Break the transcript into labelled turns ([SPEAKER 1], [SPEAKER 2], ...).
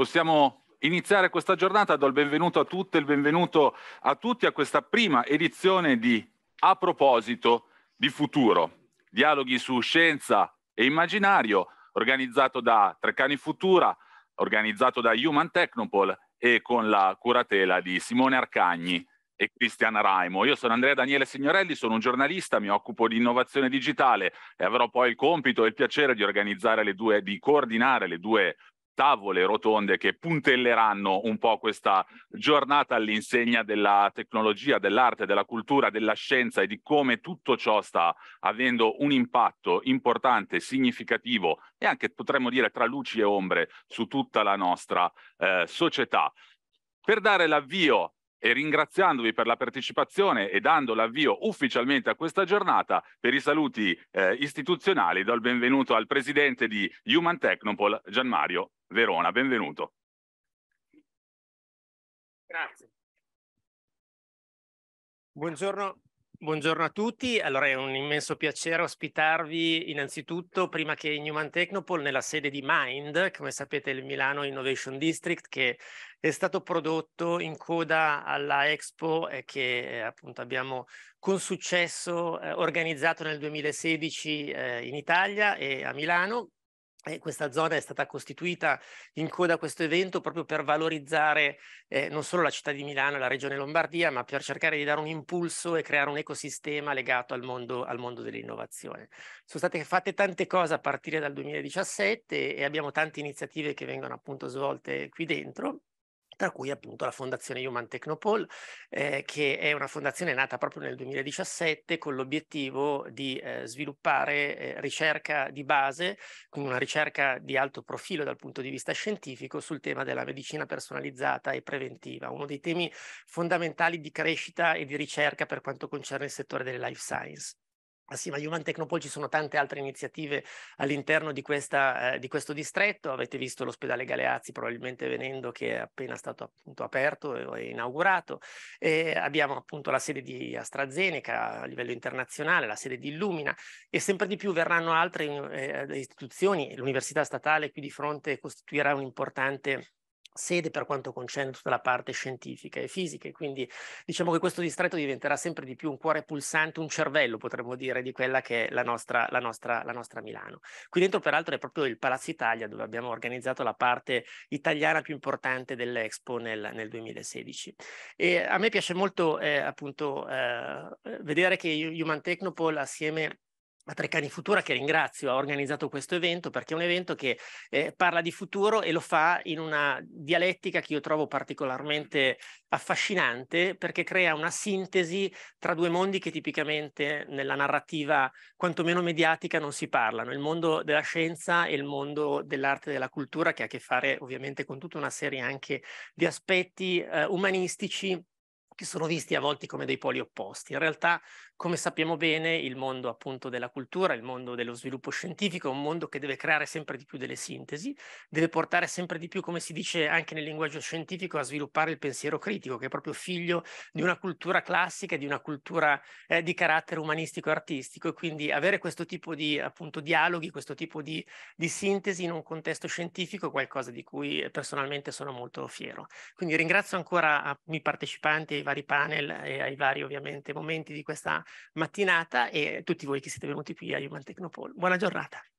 [SPEAKER 1] Possiamo iniziare questa giornata, do il benvenuto a tutte, il benvenuto a tutti a questa prima edizione di A proposito di futuro, dialoghi su scienza e immaginario, organizzato da Trecani Futura, organizzato da Human Technopol e con la curatela di Simone Arcagni e Cristiana Raimo. Io sono Andrea Daniele Signorelli, sono un giornalista, mi occupo di innovazione digitale e avrò poi il compito e il piacere di organizzare le due, di coordinare le due tavole rotonde che puntelleranno un po' questa giornata all'insegna della tecnologia, dell'arte, della cultura, della scienza e di come tutto ciò sta avendo un impatto importante, significativo e anche potremmo dire tra luci e ombre su tutta la nostra eh, società. Per dare l'avvio e ringraziandovi per la partecipazione e dando l'avvio ufficialmente a questa giornata per i saluti eh, istituzionali do il benvenuto al presidente di Human Technopol Gianmario Verona. Benvenuto.
[SPEAKER 2] Grazie. Buongiorno Buongiorno a tutti, allora è un immenso piacere ospitarvi innanzitutto prima che in Human Technopole nella sede di Mind, come sapete il Milano Innovation District che è stato prodotto in coda alla Expo e che eh, appunto abbiamo con successo eh, organizzato nel 2016 eh, in Italia e a Milano eh, questa zona è stata costituita in coda a questo evento proprio per valorizzare eh, non solo la città di Milano e la regione Lombardia, ma per cercare di dare un impulso e creare un ecosistema legato al mondo, al mondo dell'innovazione. Sono state fatte tante cose a partire dal 2017 e abbiamo tante iniziative che vengono appunto svolte qui dentro tra cui appunto la Fondazione Human Technopol, eh, che è una fondazione nata proprio nel 2017 con l'obiettivo di eh, sviluppare eh, ricerca di base, quindi una ricerca di alto profilo dal punto di vista scientifico sul tema della medicina personalizzata e preventiva, uno dei temi fondamentali di crescita e di ricerca per quanto concerne il settore delle life science. Assieme ah a Human Technopol ci sono tante altre iniziative all'interno di, eh, di, questo distretto, avete visto l'ospedale Galeazzi probabilmente venendo che è appena stato appunto aperto e inaugurato, e abbiamo appunto la sede di AstraZeneca a livello internazionale, la sede di Illumina e sempre di più verranno altre eh, istituzioni, l'Università Statale qui di fronte costituirà un importante sede per quanto concerne tutta la parte scientifica e fisica e quindi diciamo che questo distretto diventerà sempre di più un cuore pulsante, un cervello potremmo dire di quella che è la nostra, la nostra, la nostra Milano. Qui dentro peraltro è proprio il Palazzo Italia dove abbiamo organizzato la parte italiana più importante dell'Expo nel, nel 2016 e a me piace molto eh, appunto eh, vedere che Human Technopole assieme a Matrecani Futura, che ringrazio, ha organizzato questo evento perché è un evento che eh, parla di futuro e lo fa in una dialettica che io trovo particolarmente affascinante perché crea una sintesi tra due mondi che tipicamente nella narrativa quantomeno mediatica non si parlano, il mondo della scienza e il mondo dell'arte e della cultura che ha a che fare ovviamente con tutta una serie anche di aspetti eh, umanistici che sono visti a volte come dei poli opposti. In realtà, come sappiamo bene, il mondo appunto della cultura, il mondo dello sviluppo scientifico è un mondo che deve creare sempre di più delle sintesi, deve portare sempre di più, come si dice anche nel linguaggio scientifico, a sviluppare il pensiero critico, che è proprio figlio di una cultura classica, di una cultura eh, di carattere umanistico e artistico. E quindi avere questo tipo di appunto dialoghi, questo tipo di, di sintesi in un contesto scientifico è qualcosa di cui personalmente sono molto fiero. Quindi ringrazio ancora ah, i partecipanti e i vari panel e ai vari ovviamente momenti di questa mattinata e tutti voi che siete venuti qui a Human Technopole. Buona giornata.